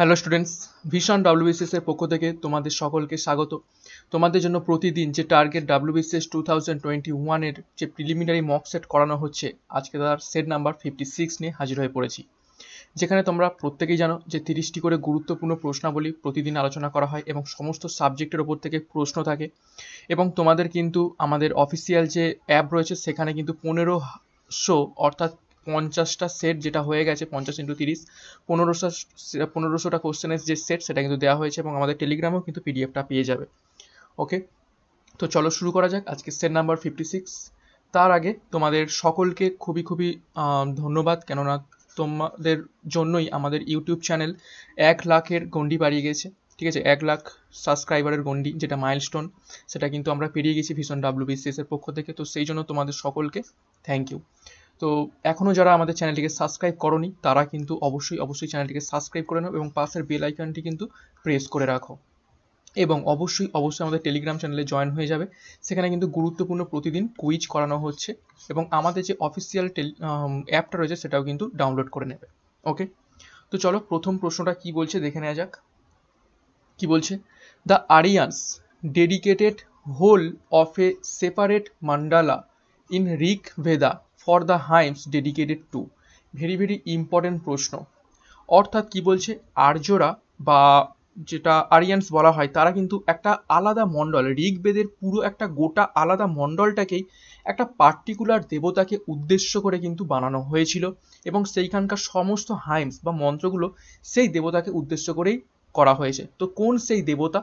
hello students ভীষণ এর পক্ষ থেকে তোমাদের সকলকে স্বাগত তোমাদের জন্য প্রতিদিন যে target WBCS two thousand twenty ওয়ানের যে প্রিলিমিনারি মক সেট করানো হচ্ছে আজকে তার সেট নাম্বার ফিফটি সিক্স নিয়ে হাজির হয়ে পড়েছি যেখানে তোমরা প্রত্যেকেই জানো যে তিরিশটি করে গুরুত্বপূর্ণ প্রশ্নাবলী প্রতিদিন আলোচনা করা হয় এবং সমস্ত সাবজেক্টের ওপর থেকে প্রশ্ন থাকে এবং তোমাদের কিন্তু আমাদের অফিসিয়াল যে অ্যাপ রয়েছে সেখানে কিন্তু পনেরোশো অর্থাৎ পঞ্চাশটা সেট যেটা হয়ে গেছে পঞ্চাশ ইন্টু তিরিশ পনেরোশো পনেরোশোটা কোশ্চেনের যে সেট সেটা কিন্তু দেওয়া হয়েছে এবং আমাদের টেলিগ্রামেও কিন্তু পিডিএফটা পেয়ে যাবে ওকে তো চলো শুরু করা যাক আজকে সেট নাম্বার ফিফটি সিক্স তার আগে তোমাদের সকলকে খুবই খুবই ধন্যবাদ কেননা তোমাদের জন্যই আমাদের ইউটিউব চ্যানেল এক লাখের গণ্ডি বাড়িয়ে গেছে ঠিক আছে এক লাখ সাবস্ক্রাইবারের গণ্ডি যেটা মাইলস্টোন সেটা কিন্তু আমরা পেরিয়ে গেছি ভীষণ ডাব্লিউবিসিএস এর পক্ষ থেকে তো সেই জন্য তোমাদের সকলকে থ্যাংক ইউ তো এখনও যারা আমাদের চ্যানেলটিকে সাবস্ক্রাইব করনি তারা কিন্তু অবশ্যই অবশ্যই চ্যানেলটিকে সাবস্ক্রাইব করে নাও এবং পাশের বেল আইকনটি কিন্তু প্রেস করে রাখো এবং অবশ্যই অবশ্যই আমাদের টেলিগ্রাম চ্যানেলে জয়েন হয়ে যাবে সেখানে কিন্তু গুরুত্বপূর্ণ প্রতিদিন কুইজ করানো হচ্ছে এবং আমাদের যে অফিসিয়াল টেলি অ্যাপটা রয়েছে সেটাও কিন্তু ডাউনলোড করে নেবে ওকে তো চলো প্রথম প্রশ্নটা কি বলছে দেখে নেওয়া যাক কি বলছে the Aryans dedicated whole of a separate mandala in Rig Veda for the hymns dedicated to very very important প্রশ্ন অর্থাৎ কি বলছে আর্যরা বা যেটা আরিয়ান্স বলা হয় তারা কিন্তু একটা আলাদা মণ্ডল ঋগ্বেদের পুরো একটা গোটা আলাদা মণ্ডলটাকেই একটা পার্টিকুলার দেবতাকে উদ্দেশ্য করে কিন্তু বানানো হয়েছিল এবং সেইখানকার সমস্ত হাইমস বা মন্ত্রগুলো সেই দেবতাকে উদ্দেশ্য করেই করা হয়েছে তো কোন সেই দেবতা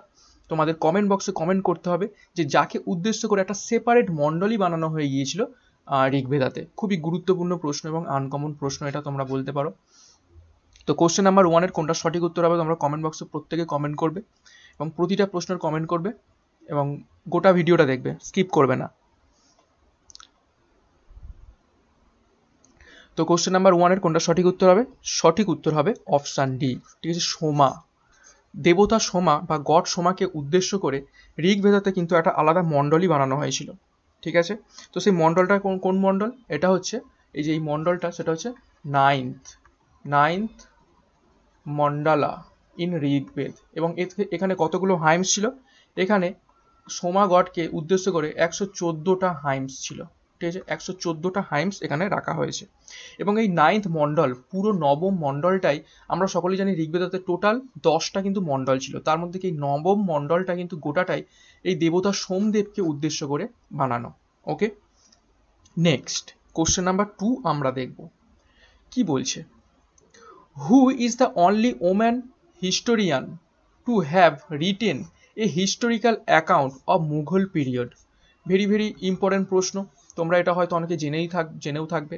তোমাদের কমেন্ট বক্সে কমেন্ট করতে হবে যে যাকে উদ্দেশ্য করে একটা সেপারেট মণ্ডলই বানানো হয়ে গিয়েছিল ঋগ্বেদাতে খুবই গুরুত্বপূর্ণ প্রশ্ন এবং আনকমন প্রশ্ন এটা তোমরা বলতে পারো তো কোশ্চেন নাম্বার ওয়ানের কোনটা সঠিক উত্তর হবে তোমরা কমেন্ট বক্সে প্রত্যেকে কমেন্ট করবে এবং প্রতিটা প্রশ্নের কমেন্ট করবে এবং গোটা ভিডিওটা দেখবে স্কিপ করবে না তো কোশ্চেন নাম্বার ওয়ানের কোনটা সঠিক উত্তর হবে সঠিক উত্তর হবে অপশান ডি ঠিক আছে সোমা দেবতা সোমা বা গড সোমাকে উদ্দেশ্য করে ঋগ্বেদাতে কিন্তু একটা আলাদা মণ্ডলী বানানো হয়েছিল ঠিক আছে তো সেই মন্ডলটা কোন কোন মণ্ডল এটা হচ্ছে এই যে এই মণ্ডলটা সেটা হচ্ছে ninth ninth mandala in Rigveda এবং এখানে কতগুলো হাইমস ছিল এখানে গডকে উদ্দেশ্য করে একশো চোদ্দোটা হাইমস ছিল ভোল্টেজ একশো চোদ্দোটা হাইমস এখানে রাখা হয়েছে এবং এই নাইন্থ মণ্ডল পুরো নবম মণ্ডলটাই আমরা সকলেই জানি ঋগ্বেদাতে টোটাল দশটা কিন্তু মণ্ডল ছিল তার মধ্যে এই নবম মণ্ডলটা কিন্তু গোটাটাই এই দেবতা সোমদেবকে উদ্দেশ্য করে বানানো okay next question number two আমরা দেখব কি বলছে who is the only woman historian to have written a historical account of Mughal period very very important প্রশ্ন তোমরা এটা হয়তো অনেকে জেনেই থাক জেনেও থাকবে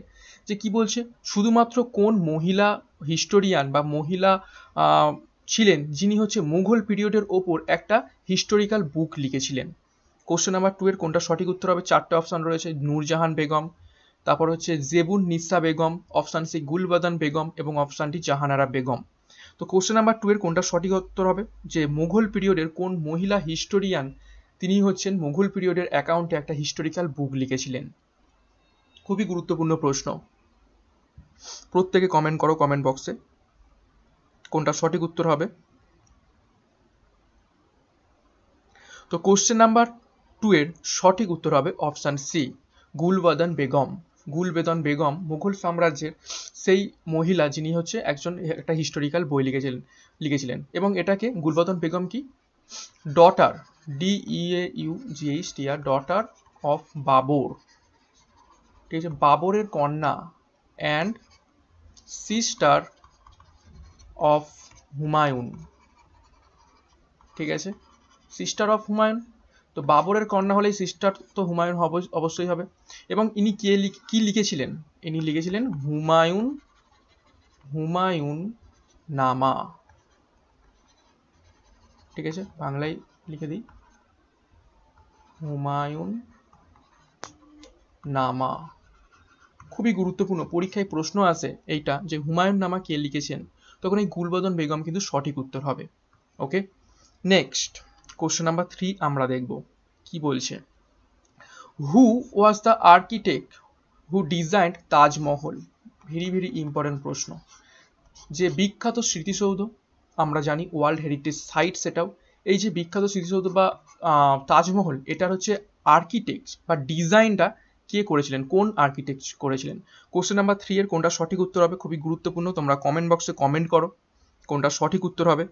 যে কি বলছে শুধুমাত্র কোন মহিলা হিস্টোরিয়ান বা মহিলা ছিলেন যিনি হচ্ছে মুঘল পিরিয়ডের ওপর একটা হিস্টোরিক্যাল বুক লিখেছিলেন কোশ্চেন নাম্বার টু এর কোনটা সঠিক উত্তর হবে চারটে অপশান রয়েছে নূরজাহান বেগম তারপর হচ্ছে Zebunnisa Begum option C Gulbadan Begum এবং অপশানটি জাহানারা বেগম তো কোশ্চেন নাম্বার টু এর কোনটা সঠিক উত্তর হবে যে মুঘল পিরিয়ডের কোন মহিলা হিস্টোরিয়ান তিনি হচ্ছেন মুঘল পিরিয়ডের অ্যাকাউন্টে একটা হিস্টোরিক্যাল বুক লিখেছিলেন খুবই গুরুত্বপূর্ণ প্রশ্ন প্রত্যেকে কমেন্ট করো কমেন্ট বক্সে কোনটা সঠিক উত্তর হবে তো কোশ্চেন নাম্বার টু এর সঠিক উত্তর হবে অপশান সি গুলবাদন বেগম গুলবেদন বেগম মুঘল সাম্রাজ্যের সেই মহিলা যিনি হচ্ছে একজন একটা হিস্টোরিক্যাল বই লিখেছিলেন লিখেছিলেন এবং এটাকে গুলবদন বেগম কি daughter DEAUGHTR daughter of Babur ঠিক আছে বাবরের কন্যা অ্যান্ড সিস্টার অফ হুমায়ুন ঠিক আছে সিস্টার অফ হুমায়ুন তো বাবরের কন্যা হলে সিস্টার তো হুমায়ুন অবশ্যই হবে এবং ইনি কে কী লিখেছিলেন ইনি লিখেছিলেন হুমায়ুন হুমায়ুন নামা ঠিক আছে বাংলায় লিখে দিই হুমায়ুন নামা খুবই গুরুত্বপূর্ণ পরীক্ষায় প্রশ্ন আছে এইটা যে হুমায়ুন নামা কে লিখেছেন তখন এই গুলবদন বেগম কিন্তু সঠিক উত্তর হবে okay next question number three আমরা দেখব কি বলছে who was the architect who designed Taj Mahal very very important প্রশ্ন যে বিখ্যাত স্মৃতিসৌধ আমরা জানি ওয়ার্ল্ড হেরিটেজ সাইট সেটাও এই যে বিখ্যাত স্মৃতিসৌধ বা তাজমহল এটার হচ্ছে আর্কিটেক্ট বা ডিজাইনটা কে করেছিলেন কোন আর্কিটেক্ট করেছিলেন কোশ্চেন নাম্বার থ্রি এর কোনটা সঠিক উত্তর হবে খুবই গুরুত্বপূর্ণ তোমরা কমেন্ট বক্সে কমেন্ট করো কোনটা সঠিক উত্তর হবে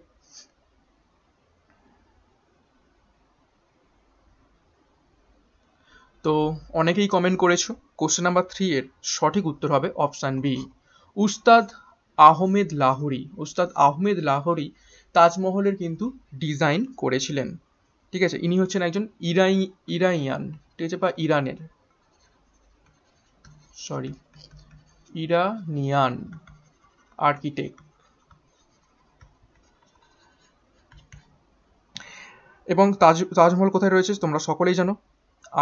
তো অনেকেই কমেন্ট করেছো কোশ্চেন নাম্বার থ্রি এর সঠিক উত্তর হবে অপশান বি উস্তাদ আহমেদ লাহোরি উস্তাদ আহমেদ লাহোরি তাজমহলের কিন্তু ডিজাইন করেছিলেন ঠিক আছে ইনি হচ্ছেন একজন ইরাই ইরাইয়ান ঠিক আছে বা ইরানের সরি ইরানিয়ান আর্কিটেক্ট এবং তাজ তাজমহল কোথায় রয়েছে তোমরা সকলেই জানো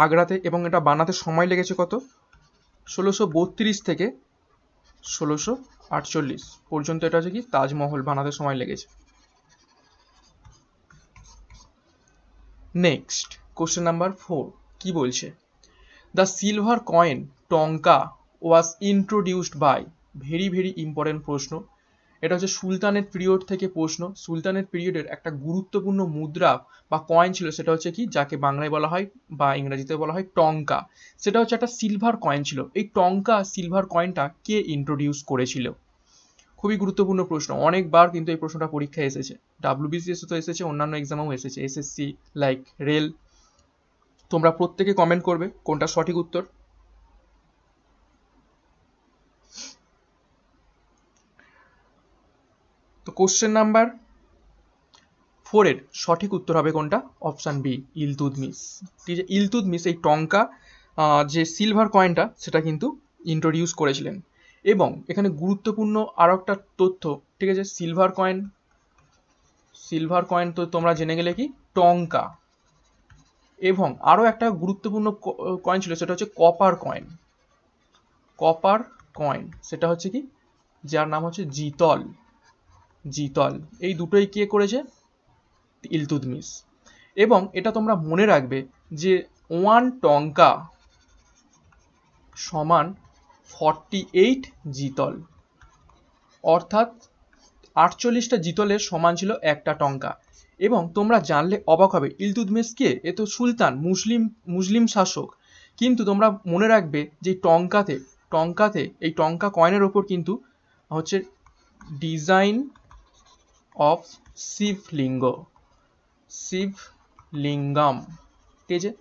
আগ্রাতে এবং এটা বানাতে সময় লেগেছে কত ষোলোশো বত্রিশ থেকে ষোলোশো আটচল্লিশ পর্যন্ত এটা হচ্ছে কি তাজমহল বানাতে সময় লেগেছে নেক্সট কোশ্চেন নাম্বার ফোর কি বলছে the silver coin tanka was introduced by very very important প্রশ্ন এটা হচ্ছে সুলতানের পিরিয়ড থেকে প্রশ্ন সুলতানের পিরিয়ডের একটা গুরুত্বপূর্ণ মুদ্রা বা কয়েন ছিল সেটা হচ্ছে কি যাকে বাংলায় বলা হয় বা ইংরাজিতে বলা হয় টঙ্কা সেটা হচ্ছে একটা সিলভার কয়েন ছিল এই টঙ্কা সিলভার কয়েনটা কে ইন্ট্রোডিউস করেছিল খুবই গুরুত্বপূর্ণ প্রশ্ন অনেকবার কিন্তু এই প্রশ্নটা পরীক্ষায় এসেছে ডাব্লিউবিসিএস তো এসেছে অন্যান্য এক্সামেও এসেছে এসএসসি লাইক রেল তোমরা প্রত্যেকে কমেন্ট করবে কোনটা সঠিক উত্তর তো কোশ্চেন নাম্বার ফোরের সঠিক উত্তর হবে কোনটা অপশান বি ইলতুদমিস ঠিক আছে ইলতুদমিস এই টঙ্কা যে সিলভার কয়েনটা সেটা কিন্তু ইন্ট্রোডিউস করেছিলেন এবং এখানে গুরুত্বপূর্ণ আরও একটা তথ্য ঠিক আছে সিলভার কয়েন সিলভার কয়েন তো তোমরা জেনে গেলে কি টঙ্কা এবং আরও একটা গুরুত্বপূর্ণ কয়েন ছিল সেটা হচ্ছে কপার কয়েন কপার কয়েন সেটা হচ্ছে কি যার নাম হচ্ছে জিতল জিতল এই দুটোই কে করেছে ইলতুদমিস এবং এটা তোমরা মনে রাখবে যে ওয়ান টঙ্কা সমান ফর্টি এইট জিতল অর্থাৎ আটচল্লিশটা জিতলের সমান ছিল একটা টঙ্কা এবং তোমরা জানলে অবাক হবে ইলতুদমেস কে এ তো সুলতান মুসলিম মুসলিম শাসক কিন্তু তোমরা মনে রাখবে যে টঙ্কাতে টঙ্কাতে এই টঙ্কা কয়েনের ওপর কিন্তু হচ্ছে ডিজাইন অফ শিবলিঙ্গ শিবলিঙ্গম ঠিক আছে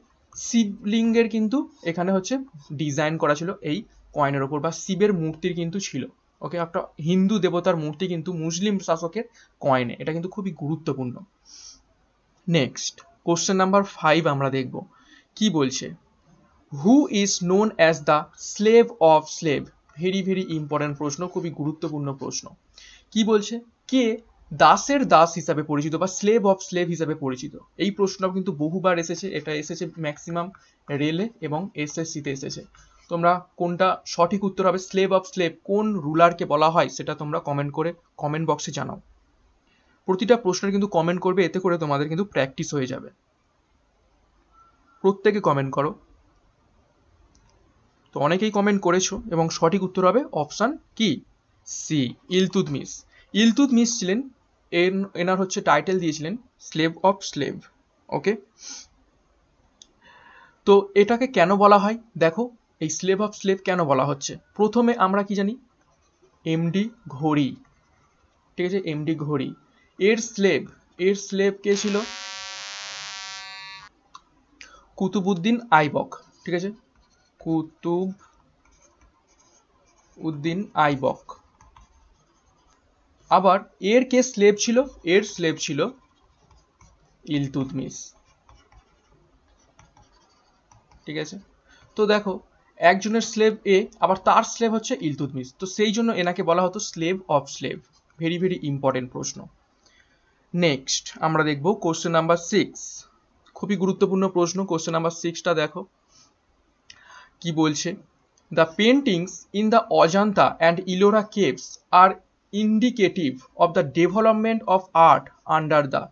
শিবলিঙ্গের কিন্তু এখানে হচ্ছে ডিজাইন করা ছিল এই কয়েনের ওপর বা শিবের মূর্তির কিন্তু ছিল ওকে একটা হিন্দু দেবতার মূর্তি কিন্তু মুসলিম শাসকের কয়েনে এটা কিন্তু খুবই গুরুত্বপূর্ণ নেক্সট কোশ্চেন নাম্বার ফাইভ আমরা দেখব কি বলছে who is known as the slave of slave very very important প্রশ্ন খুবই গুরুত্বপূর্ণ প্রশ্ন কি বলছে কে দাসের দাস হিসাবে পরিচিত বা স্লেভ অফ স্লেভ হিসাবে পরিচিত এই প্রশ্ন কিন্তু বহুবার এসেছে এটা এসেছে ম্যাক্সিমাম রেলে এবং এসএসসিতে এসেছে তোমরা কোনটা সঠিক উত্তর হবে স্লেভ অফ স্লেভ কোন রুলারকে বলা হয় সেটা তোমরা কমেন্ট করে কমেন্ট বক্সে জানাও প্রতিটা প্রশ্নের কিন্তু কমেন্ট করবে এতে করে তোমাদের কিন্তু প্র্যাকটিস হয়ে যাবে প্রত্যেকে কমেন্ট করো তো অনেকেই কমেন্ট করেছো এবং সঠিক উত্তর হবে অপশান কি সি ইলতুদমিস ইলতুদমিস ছিলেন এন এনার হচ্ছে টাইটেল দিয়েছিলেন স্লেভ অফ স্লেভ ওকে তো এটাকে কেন বলা হয় দেখো এই স্লেভ অফ স্লেভ কেন বলা হচ্ছে প্রথমে আমরা কি জানি এমডি ঘড়ি ঠিক আছে এমডি ঘড়ি এর স্লেভ এর স্লেভ কে ছিল কুতুবউদ্দিন আইবক ঠিক আছে কুতুব উদ্দিন আইবক আবার এর কে স্লেভ ছিল এর স্লেভ ছিল ইলতুতমিস ঠিক আছে তো দেখো একজনের স্লেভ এ আবার তার স্লেভ হচ্ছে ইলতুতমিস তো সেই জন্য এনাকে বলা হতো slave of slave very very important প্রশ্ন নেক্সট আমরা দেখব কোশ্চেন নাম্বার সিক্স খুবই গুরুত্বপূর্ণ প্রশ্ন কোশ্চেন নাম্বার সিক্সটা দেখো কি বলছে the paintings in the Ajanta and Ellora caves are indicative of the development of art under the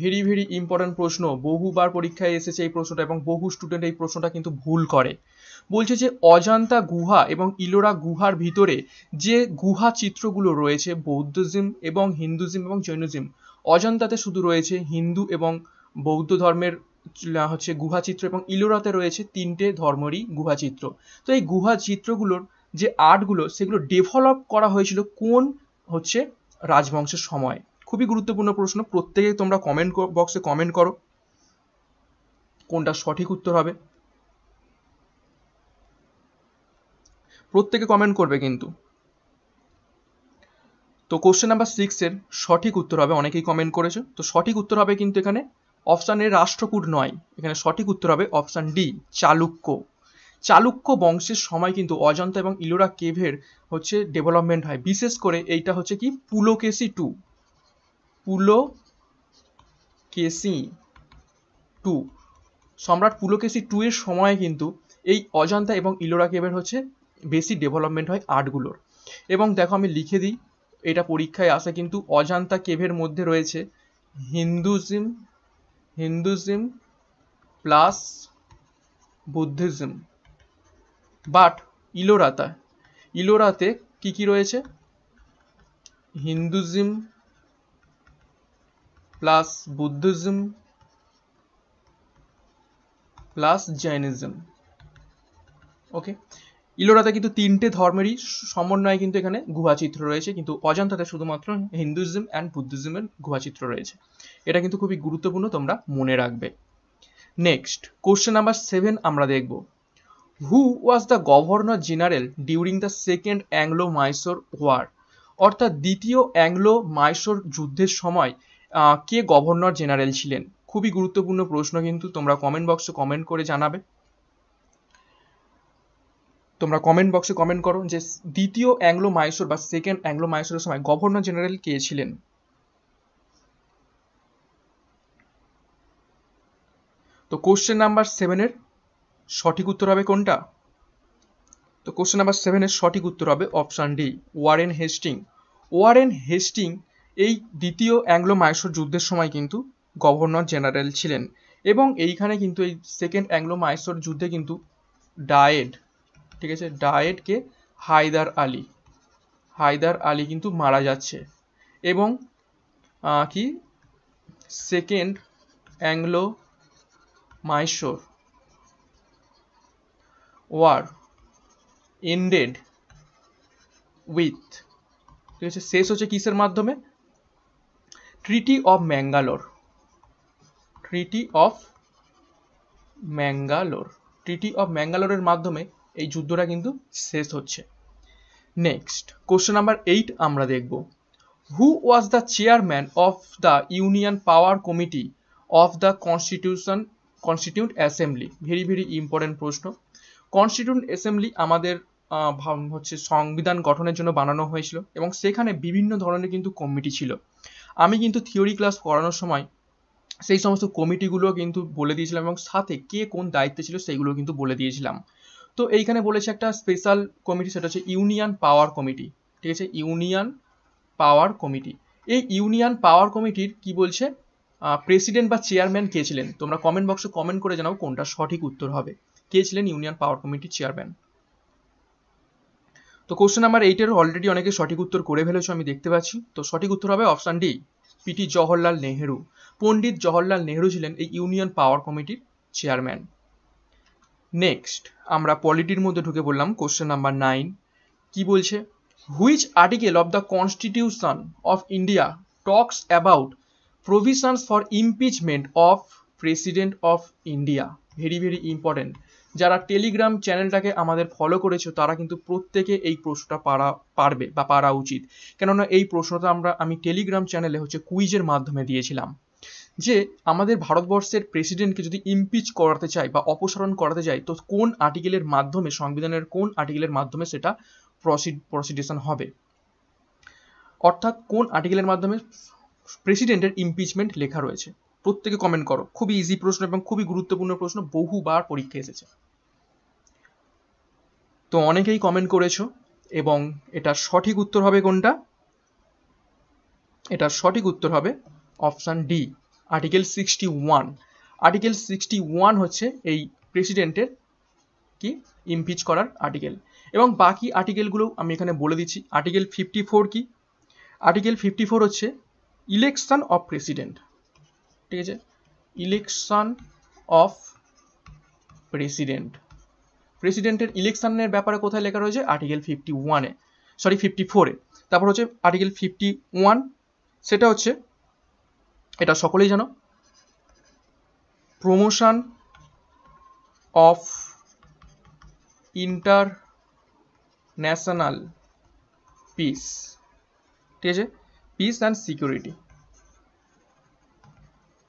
very very important প্রশ্ন বহুবার পরীক্ষায় এসেছে এই প্রশ্নটা এবং বহু স্টুডেন্ট এই প্রশ্নটা কিন্তু ভুল করে বলছে যে অজান্তা গুহা এবং ইলোরা গুহার ভিতরে যে গুহা চিত্রগুলো রয়েছে বৌদ্ধজিম এবং হিন্দুজিম এবং জৈনজিম অজান্তাতে শুধু রয়েছে হিন্দু এবং বৌদ্ধ ধর্মের হচ্ছে গুহা চিত্র এবং ইলোরাতে রয়েছে তিনটে ধর্মরই গুহা চিত্র তো এই গুহা চিত্রগুলোর যে আর্টগুলো সেগুলো ডেভেলপ করা হয়েছিল কোন হচ্ছে রাজবংশের সময় খুবই গুরুত্বপূর্ণ প্রশ্ন প্রত্যেকে তোমরা কমেন্ট বক্সে কমেন্ট করো কোনটা সঠিক উত্তর হবে প্রত্যেকে কমেন্ট করবে কিন্তু তো কোশ্চেন নাম্বার সিক্সের সঠিক উত্তর হবে অনেকেই কমেন্ট করেছে তো সঠিক উত্তর হবে কিন্তু এখানে অপশান এ রাষ্ট্রকূট নয় এখানে সঠিক উত্তর হবে অপশান ডি চালুক্য চালুক্য বংশের সময় কিন্তু অজন্তা এবং ইলোরা কেভের হচ্ছে ডেভেলপমেন্ট হয় বিশেষ করে এইটা হচ্ছে কি পুলোকেসি টু কেসি টু সম্রাট পুলোকেসি টু এর সময় কিন্তু এই অজন্তা এবং ইলোরা কেভের হচ্ছে বেশি ডেভেলপমেন্ট হয় আর্টগুলোর এবং দেখো আমি লিখে দিই এটা পরীক্ষায় আসে কিন্তু অজান্তা কেভের মধ্যে রয়েছে Hinduism Hinduism plus Buddhism but ইলোরাতা ইলোরাতে কি কি রয়েছে Hinduism plus Buddhism plus Jainism okay ইলোরাতে কিন্তু তিনটে ধর্মেরই সমন্বয়ে কিন্তু এখানে গুহাচিত্র রয়েছে কিন্তু অজান্তাতে শুধুমাত্র হিন্দুইজম অ্যান্ড বুদ্ধিজমের গুহাচিত্র রয়েছে এটা কিন্তু খুবই গুরুত্বপূর্ণ তোমরা মনে রাখবে নেক্সট কোশ্চেন নাম্বার সেভেন আমরা দেখব who was the governor general during the second Anglo Mysore war অর্থাৎ দ্বিতীয় অ্যাংলো মাইসোর যুদ্ধের সময় কে গভর্নর জেনারেল ছিলেন খুবই গুরুত্বপূর্ণ প্রশ্ন কিন্তু তোমরা কমেন্ট বক্সে কমেন্ট করে জানাবে তোমরা কমেন্ট বক্সে কমেন্ট করো যে দ্বিতীয় অ্যাংলো মাইসোর বা সেকেন্ড অ্যাংলো মাইসোরের সময় গভর্নর জেনারেল কে ছিলেন তো কোশ্চেন নাম্বার সেভেনের সঠিক উত্তর হবে কোনটা তো কোশ্চেন নাম্বার সেভেনের সঠিক উত্তর হবে option D Warren Hastings Warren Hastings এই দ্বিতীয় অ্যাংলো মাইসোর যুদ্ধের সময় কিন্তু গভর্নর জেনারেল ছিলেন এবং এইখানে কিন্তু এই সেকেন্ড অ্যাংলো মাইসোর যুদ্ধে কিন্তু ডায়েড ঠিক আছে ডায়েটকে হায়দার আলী হায়দার আলী কিন্তু মারা যাচ্ছে এবং কি second Anglo Mysore war ended with ঠিক আছে শেষ হচ্ছে কিসের মাধ্যমে treaty of Mangalore treaty of Mangalore treaty of ম্যাঙ্গালোরের মাধ্যমে এই যুদ্ধটা কিন্তু শেষ হচ্ছে নেক্সট কোশ্চেন নাম্বার এইট আমরা দেখব who was the chairman of the union power committee of the constitution constituent assembly very very important প্রশ্ন কনস্টিটিউট অ্যাসেম্বলি আমাদের হচ্ছে সংবিধান গঠনের জন্য বানানো হয়েছিল এবং সেখানে বিভিন্ন ধরনের কিন্তু কমিটি ছিল আমি কিন্তু থিওরি ক্লাস করানোর সময় সেই সমস্ত কমিটিগুলো কিন্তু বলে দিয়েছিলাম এবং সাথে কে কোন দায়িত্বে ছিল সেইগুলো কিন্তু বলে দিয়েছিলাম তো এইখানে বলেছে একটা স্পেশাল কমিটি সেটা হচ্ছে ইউনিয়ন পাওয়ার কমিটি ঠিক আছে ইউনিয়ন পাওয়ার কমিটি এই ইউনিয়ন পাওয়ার কমিটির কি বলছে প্রেসিডেন্ট বা চেয়ারম্যান কে ছিলেন তোমরা কমেন্ট বক্সে কমেন্ট করে জানাও কোনটা সঠিক উত্তর হবে কে ছিলেন ইউনিয়ন পাওয়ার কমিটির চেয়ারম্যান তো কোশ্চেন নাম্বার এইটের অলরেডি অনেকে সঠিক উত্তর করে ফেলেছো আমি দেখতে পাচ্ছি তো সঠিক উত্তর হবে option D PT Jawaharlal Nehru Pandit Jawaharlal Nehru ছিলেন এই ইউনিয়ন পাওয়ার কমিটির চেয়ারম্যান নেক্সট আমরা পলিটির মধ্যে ঢুকে পড়লাম কোশ্চেন নাম্বার নাইন কি বলছে which article of the constitution of India talks about provisions for impeachment of president of India very very important যারা টেলিগ্রাম চ্যানেলটাকে আমাদের ফলো করেছো তারা কিন্তু প্রত্যেকে এই প্রশ্নটা পারা পারবে বা পারা উচিত কেননা এই প্রশ্নটা আমরা আমি টেলিগ্রাম চ্যানেলে হচ্ছে কুইজের মাধ্যমে দিয়েছিলাম যে আমাদের ভারতবর্ষের প্রেসিডেন্টকে যদি ইমপিচ করাতে চায় বা অপসারণ করাতে চায় তো কোন আর্টিকেলের মাধ্যমে সংবিধানের কোন আর্টিকেলের মাধ্যমে সেটা প্রসিড প্রসিডিউশন হবে অর্থাৎ কোন আর্টিকেলের মাধ্যমে প্রেসিডেন্টের ইমপিচমেন্ট লেখা রয়েছে প্রত্যেকে কমেন্ট করো খুবই ইজি প্রশ্ন এবং খুবই গুরুত্বপূর্ণ প্রশ্ন বহুবার পরীক্ষা এসেছে তো অনেকেই কমেন্ট করেছো এবং এটা সঠিক উত্তর হবে কোনটা এটা সঠিক উত্তর হবে option D article sixty one article sixty one হচ্ছে এই প্রেসিডেন্টের কি ইমপিচ করার আর্টিকেল এবং বাকি আর্টিকেলগুলো আমি এখানে বলে দিচ্ছি আর্টিকেল ফিফটি ফোর কী আর্টিকেল ফিফটি ফোর হচ্ছে ইলেকশন অফ প্রেসিডেন্ট ঠিক আছে ইলেকশন অফ প্রেসিডেন্ট প্রেসিডেন্টের ইলেকশনের ব্যাপারে কোথায় লেখা রয়েছে আর্টিকেল ফিফটি ওয়ানে সরি ফিফটি ফোরে তারপর হচ্ছে আর্টিকেল ফিফটি ওয়ান সেটা হচ্ছে এটা সকলেই জানো প্রমোশন অফ ইন্টারন্যাশনাল পিস ঠিক আছে পিস অ্যান্ড সিকিউরিটি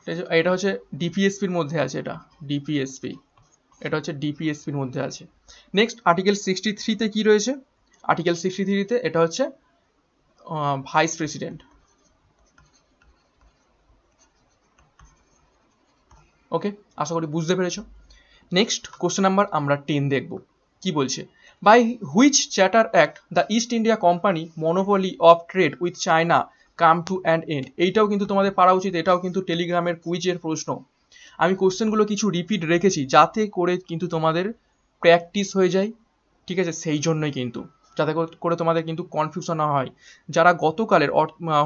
ঠিক আছে এটা হচ্ছে ডিপিএসপির মধ্যে আছে এটা ডিপিএসপি এটা হচ্ছে ডিপিএসপির মধ্যে আছে নেক্সট আর্টিকেল সিক্সটি থ্রিতে কী রয়েছে আর্টিকেল সিক্সটি থ্রিতে এটা হচ্ছে ভাইস প্রেসিডেন্ট ওকে আশা করি বুঝতে পেরেছো নেক্সট কোশ্চেন নাম্বার আমরা টেন দেখব কি বলছে by which charter act the East India company monopoly of trade with China come to and end এইটাও কিন্তু তোমাদের পারা উচিত এটাও কিন্তু টেলিগ্রামের কুইজের প্রশ্ন আমি কোশ্চেনগুলো কিছু রিপিট রেখেছি যাতে করে কিন্তু তোমাদের প্র্যাকটিস হয়ে যায় ঠিক আছে সেই জন্যই কিন্তু যাতে করে তোমাদের কিন্তু কনফিউশন না হয় যারা গতকালের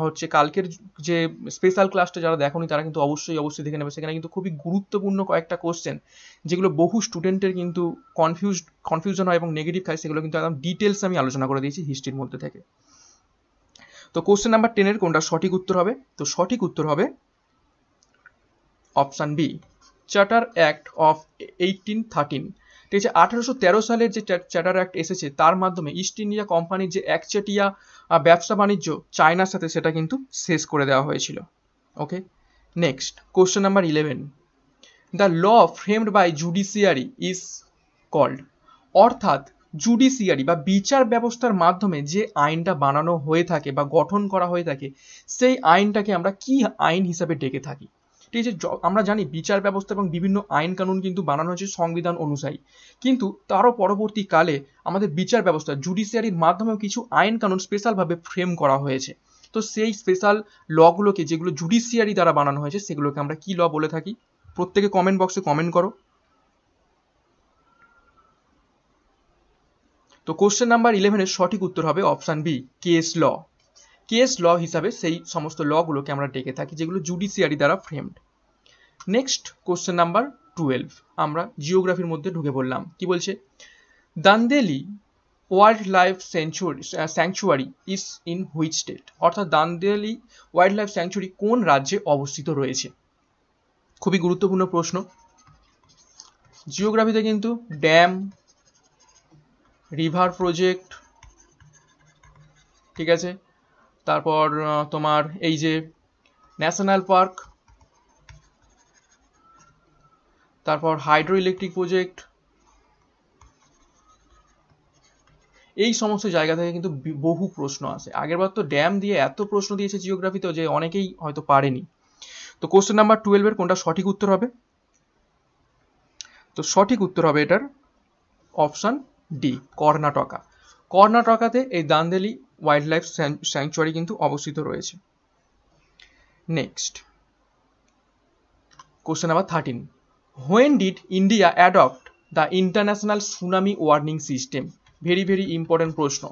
হচ্ছে কালকের যে স্পেশাল ক্লাসটা যারা দেখোনি তারা কিন্তু অবশ্যই অবশ্যই দেখে নেবে সেখানে কিন্তু খুবই গুরুত্বপূর্ণ কয়েকটা কোশ্চেন যেগুলো বহু স্টুডেন্টের কিন্তু কনফিউজ কনফিউশন হয় এবং নেগেটিভ খায় সেগুলো কিন্তু একদম ডিটেলস আমি আলোচনা করে দিয়েছি হিস্ট্রির মধ্যে থেকে তো কোশ্চেন নাম্বার টেনের কোনটা সঠিক উত্তর হবে তো সঠিক উত্তর হবে option B charter act of eighteen thirteen ঠিক আছে আঠারোশো তেরো সালের যে চ্যাটার অ্যাক্ট এসেছে তার মাধ্যমে ইস্ট ইন্ডিয়া কোম্পানির যে একচেটিয়া ব্যবসা বাণিজ্য চায়নার সাথে সেটা কিন্তু শেষ করে দেওয়া হয়েছিল okay next question number eleven the law framed by judiciary is called অর্থাৎ জুডিশিয়ারি বা বিচার ব্যবস্থার মাধ্যমে যে আইনটা বানানো হয়ে থাকে বা গঠন করা হয়ে থাকে সেই আইনটাকে আমরা কি আইন হিসাবে ডেকে থাকি ঠিক আছে আমরা জানি বিচার ব্যবস্থা এবং বিভিন্ন আইন কানুন কিন্তু বানানো হয়েছে সংবিধান অনুযায়ী কিন্তু তারও পরবর্তীকালে আমাদের বিচার ব্যবস্থা জুডিশিয়ারির মাধ্যমেও কিছু আইন কানুন স্পেশালভাবে ফ্রেম করা হয়েছে তো সেই স্পেশাল লগুলোকে যেগুলো জুডিশিয়ারি দ্বারা বানানো হয়েছে সেগুলোকে আমরা কি ল বলে থাকি প্রত্যেকে কমেন্ট বক্সে কমেন্ট করো তো কোশ্চেন নাম্বার ইলেভেনের সঠিক উত্তর হবে option B case law case law হিসাবে সেই সমস্ত লগুলোকে আমরা ডেকে থাকি যেগুলো জুডিশিয়ারি দ্বারা framed next question number twelve আমরা জিওগ্রাফির মধ্যে ঢুকে পড়লাম কি বলছে Dandeli wildlife sanctuary sanctuary is in which state অর্থাৎ দান্দেলি ওয়াইল্ড লাইফ স্যাংচুরি কোন রাজ্যে অবস্থিত রয়েছে খুবই গুরুত্বপূর্ণ প্রশ্ন জিওগ্রাফিতে কিন্তু ড্যাম রিভার প্রজেক্ট ঠিক আছে তারপর তোমার এই যে ন্যাশনাল পার্ক তারপর হাইড্রো ইলেকট্রিক প্রজেক্ট এই সমস্ত জায়গা থেকে কিন্তু বহু প্রশ্ন আসে আগেরবার তো ড্যাম দিয়ে এত প্রশ্ন দিয়েছে জিওগ্রাফিতে যে অনেকেই হয়তো পারেনি তো কোশ্চেন নাম্বার টুয়েলভের কোনটা সঠিক উত্তর হবে তো সঠিক উত্তর হবে এটার অপশান ডি কর্ণাটকা কর্ণাটকাতে এই দান্দেলি ওয়াইল্ড লাইফ স্যাংচুয়ারি কিন্তু অবস্থিত রয়েছে next question number thirteen when did India adopt the international tsunami warning system very very important প্রশ্ন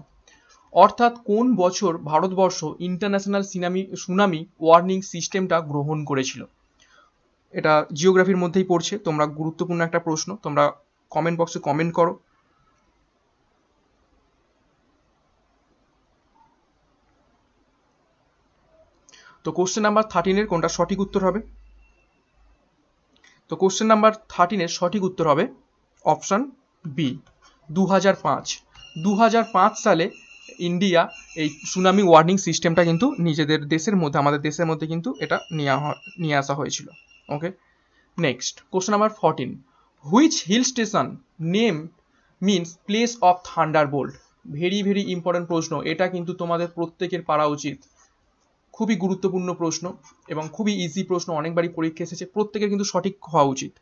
অর্থাৎ কোন বছর ভারতবর্ষ ইন্টারন্যাশনাল সিনামি সুনামি ওয়ার্নিং সিস্টেমটা গ্রহণ করেছিল এটা জিওগ্রাফির মধ্যেই পড়ছে তোমরা গুরুত্বপূর্ণ একটা প্রশ্ন তোমরা কমেন্ট বক্সে কমেন্ট করো তো কোশ্চেন নাম্বার থার্টিনের কোনটা সঠিক উত্তর হবে তো কোশ্চেন নাম্বার থার্টিনের সঠিক উত্তর হবে অপশান বি দু হাজার পাঁচ দু হাজার পাঁচ সালে ইন্ডিয়া এই সুনামি ওয়ার্নিং সিস্টেমটা কিন্তু নিজেদের দেশের মধ্যে আমাদের দেশের মধ্যে কিন্তু এটা নিয়ে নিয়ে আসা হয়েছিল okay next question number fourteen which hill station name means place of thunder very very important প্রশ্ন এটা কিন্তু তোমাদের প্রত্যেকের পারা উচিত খুবই গুরুত্বপূর্ণ প্রশ্ন এবং খুবই ইজি প্রশ্ন অনেকবারই পরীক্ষা এসেছে প্রত্যেকের কিন্তু সঠিক হওয়া উচিত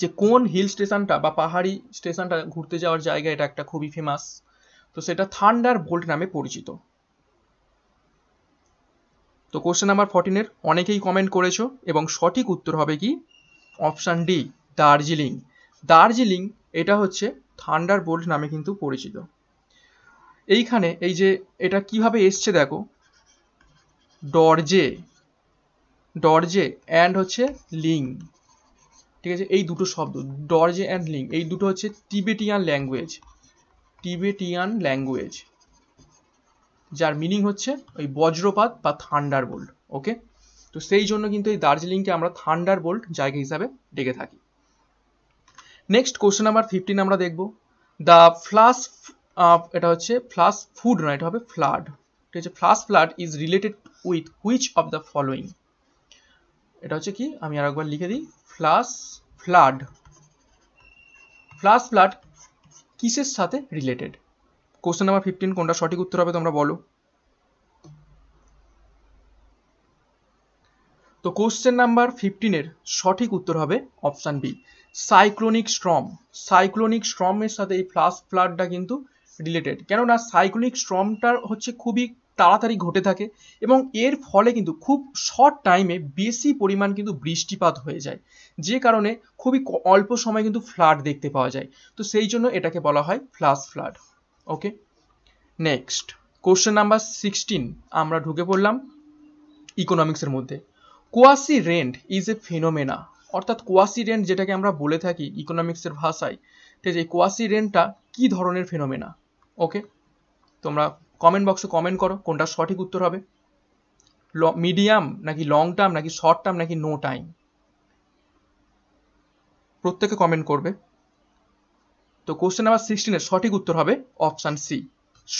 যে কোন হিল স্টেশনটা বা পাহাড়ি স্টেশনটা ঘুরতে যাওয়ার জায়গা এটা একটা খুবই ফেমাস তো সেটা থান্ডার বোল্ট নামে পরিচিত তো কোশ্চেন নাম্বার ফর্টিনের অনেকেই কমেন্ট করেছো এবং সঠিক উত্তর হবে কি অপশান ডি দার্জিলিং দার্জিলিং এটা হচ্ছে থান্ডার বোল্ট নামে কিন্তু পরিচিত এইখানে এই যে এটা কিভাবে এসছে দেখো ডরজে ডরজে অ্যান্ড হচ্ছে লিং ঠিক আছে এই দুটো শব্দ ডরজে অ্যান্ড লিং এই দুটো হচ্ছে টিবেটিয়ান ল্যাঙ্গুয়েজ টিবেটিয়ান ল্যাঙ্গুয়েজ যার মিনিং হচ্ছে ওই বজ্রপাত বা থান্ডার বোল্ট ওকে তো সেই জন্য কিন্তু এই দার্জিলিংকে আমরা থান্ডার বোল্ট জায়গা হিসাবে ডেকে থাকি নেক্সট কোশ্চেন নাম্বার ফিফটিন আমরা দেখব দ্য ফ্লাস এটা হচ্ছে ফ্লাস ফুড না এটা হবে ফ্লাড ঠিক আছে flash flood is related with which of the following এটা হচ্ছে কি আমি আর একবার লিখে দিই ফ্লাস ফ্লাড ফ্লাস ফ্লাড কিসের সাথে রিলেটেড কোশ্চেন নাম্বার ফিফটিন কোনটা সঠিক উত্তর হবে তোমরা বলো তো কোশ্চেন নাম্বার ফিফটিনের সঠিক উত্তর হবে option B cyclonic storm cyclonic স্ট্রমের সাথে এই ফ্লাস ফ্লাডটা কিন্তু রিলেটেড কেননা সাইক্লোনিক স্ট্রমটার হচ্ছে খুবই তাড়াতাড়ি ঘটে থাকে এবং এর ফলে কিন্তু খুব শর্ট টাইমে বেশি পরিমাণ কিন্তু বৃষ্টিপাত হয়ে যায় যে কারণে খুবই অল্প সময় কিন্তু ফ্লাড দেখতে পাওয়া যায় তো সেই জন্য এটাকে বলা হয় flash flood okay next question number sixteen আমরা ঢুকে পড়লাম ইকোনমিক্সের মধ্যে quasi rent is a phenomena অর্থাৎ কোয়াসি রেন্ট যেটাকে আমরা বলে থাকি ইকোনমিক্সের ভাষায় ঠিক আছে এই কোয়াসি রেন্টটা কী ধরনের ফেনোমেনা ওকে তোমরা কমেন্ট বক্সে কমেন্ট করো কোনটা সঠিক উত্তর হবে মিডিয়াম নাকি লং টার্ম নাকি শর্ট টার্ম নাকি নো টাইম প্রত্যেকে কমেন্ট করবে তো কোশ্চেন নাম্বার সিক্সটিনের সঠিক উত্তর হবে অপশান সি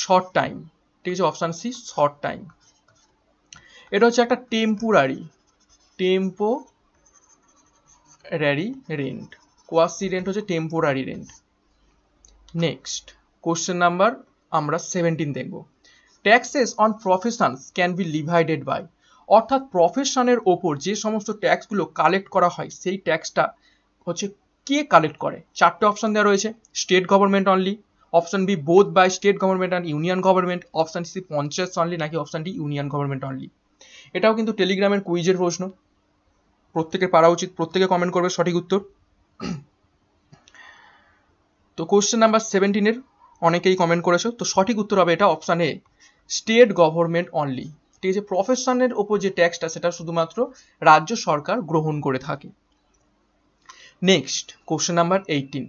শর্ট টাইম ঠিক আছে অপশান সি শর্ট টাইম এটা হচ্ছে একটা temporary temporary rent quasi rent হচ্ছে temporary rent next question number আমরা সেভেন্টিন দেখবো taxes on professions can be divided by অর্থাৎ প্রফেশনের ওপর যে সমস্ত ট্যাক্সগুলো কালেক্ট করা হয় সেই ট্যাক্সটা হচ্ছে কে কালেক্ট করে চারটে অপশন দেওয়া রয়েছে state government only option B both by state government and union government option C panchayat only নাকি option D union government only এটাও কিন্তু টেলিগ্রামের কুইজের প্রশ্ন প্রত্যেকের পারা উচিত প্রত্যেকে কমেন্ট করবে সঠিক উত্তর তো কোশ্চেন নাম্বার সেভেন্টিনের অনেকেই কমেন্ট করেছো তো সঠিক উত্তর হবে এটা option A state government only ঠিক আছে প্রফেশনের ওপর যে ট্যাক্সটা সেটা শুধুমাত্র রাজ্য সরকার গ্রহণ করে থাকে next question number eighteen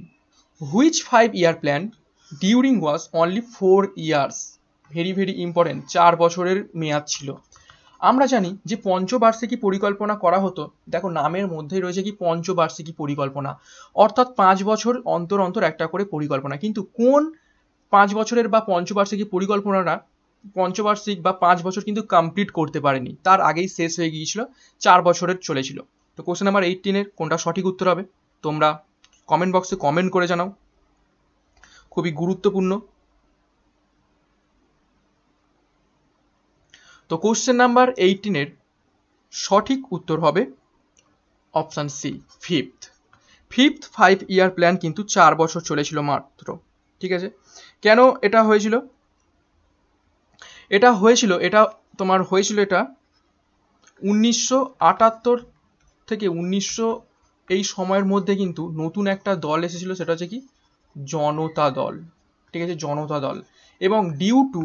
which five year plan during was only four years very very important চার বছরের মেয়াদ ছিল আমরা জানি যে পঞ্চবার্ষিকী পরিকল্পনা করা হতো দেখো নামের মধ্যেই রয়েছে কি পঞ্চবার্ষিকী পরিকল্পনা অর্থাৎ পাঁচ বছর অন্তর অন্তর একটা করে পরিকল্পনা কিন্তু কোন পাঁচ বছরের বা পঞ্চবার্ষিকী পরিকল্পনাটা পঞ্চবার্ষিক বা পাঁচ বছর কিন্তু কমপ্লিট করতে পারেনি তার আগেই শেষ হয়ে গিয়েছিল চার বছরের চলেছিল তো কোশ্চেন নাম্বার এইটিনের কোনটা সঠিক উত্তর হবে তোমরা কমেন্ট বক্সে কমেন্ট করে জানাও খুবই গুরুত্বপূর্ণ তো কোশ্চেন নাম্বার এইটিনের সঠিক উত্তর হবে option C fifth fifth five year plan কিন্তু চার বছর চলেছিল মাত্র ঠিক আছে কেন এটা হয়েছিল এটা হয়েছিল এটা তোমার হয়েছিল এটা উনিশশো আটাত্তর থেকে উনিশশো এই সময়ের মধ্যে কিন্তু নতুন একটা দল এসেছিল সেটা হচ্ছে কি জনতা দল ঠিক আছে জনতা দল এবং due to